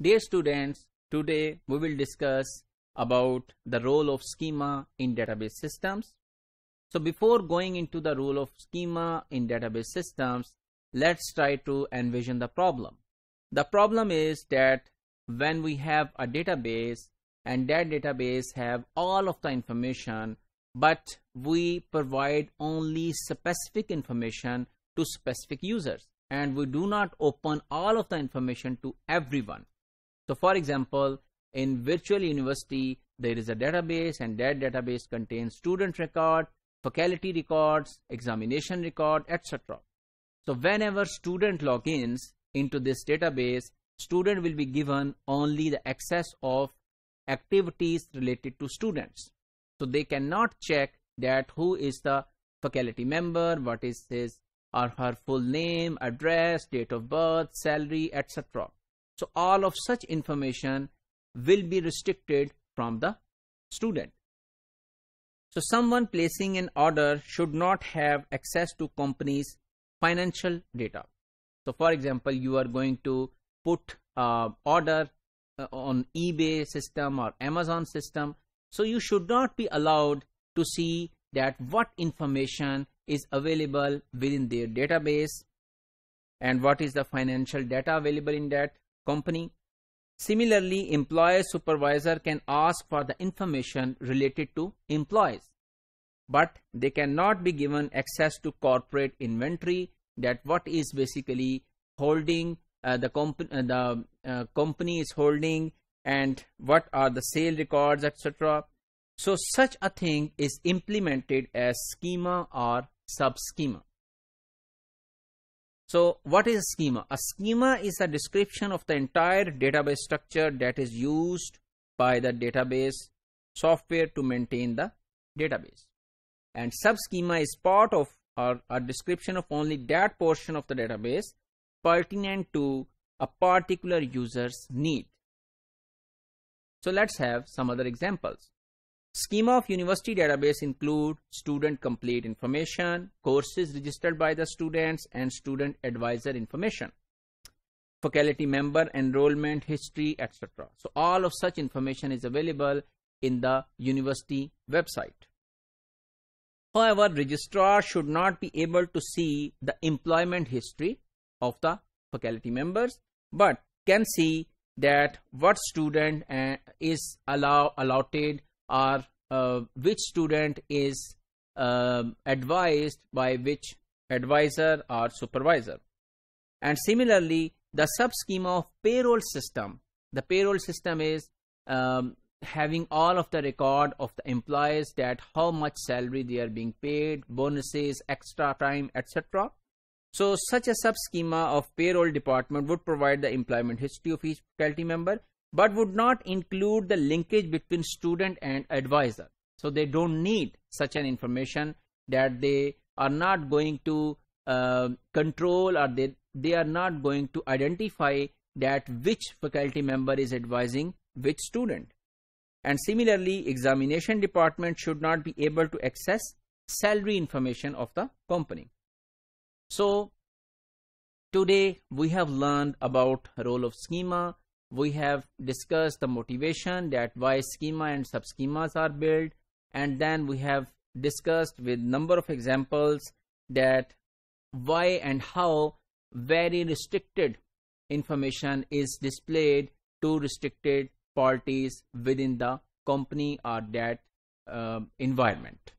Dear students, today we will discuss about the role of schema in database systems. So before going into the role of schema in database systems, let's try to envision the problem. The problem is that when we have a database and that database have all of the information, but we provide only specific information to specific users and we do not open all of the information to everyone so for example, in virtual university, there is a database and that database contains student record, faculty records, examination record, etc. So whenever student logins into this database, student will be given only the access of activities related to students. So they cannot check that who is the faculty member, what is his or her full name, address, date of birth, salary, etc. So all of such information will be restricted from the student. So someone placing an order should not have access to company's financial data. So for example, you are going to put uh, order uh, on eBay system or Amazon system. So you should not be allowed to see that what information is available within their database and what is the financial data available in that company. Similarly, employer supervisor can ask for the information related to employees, but they cannot be given access to corporate inventory that what is basically holding uh, the, comp uh, the uh, company is holding and what are the sale records etc. So such a thing is implemented as schema or sub schema. So what is a schema? A schema is a description of the entire database structure that is used by the database software to maintain the database. And subschema is part of or a description of only that portion of the database pertinent to a particular user's need. So let's have some other examples. Schema of university database include student complete information, courses registered by the students and student advisor information, faculty member enrollment history, etc. So all of such information is available in the university website. However, registrar should not be able to see the employment history of the faculty members, but can see that what student uh, is allow allotted are uh, which student is uh, advised by which advisor or supervisor. And similarly, the sub schema of payroll system, the payroll system is um, having all of the record of the employees that how much salary they are being paid, bonuses, extra time, etc. So such a sub schema of payroll department would provide the employment history of each faculty member but would not include the linkage between student and advisor. So they don't need such an information that they are not going to uh, control or they, they are not going to identify that which faculty member is advising which student. And similarly, examination department should not be able to access salary information of the company. So today we have learned about role of schema, we have discussed the motivation that why schema and subschemas are built and then we have discussed with number of examples that why and how very restricted information is displayed to restricted parties within the company or that uh, environment.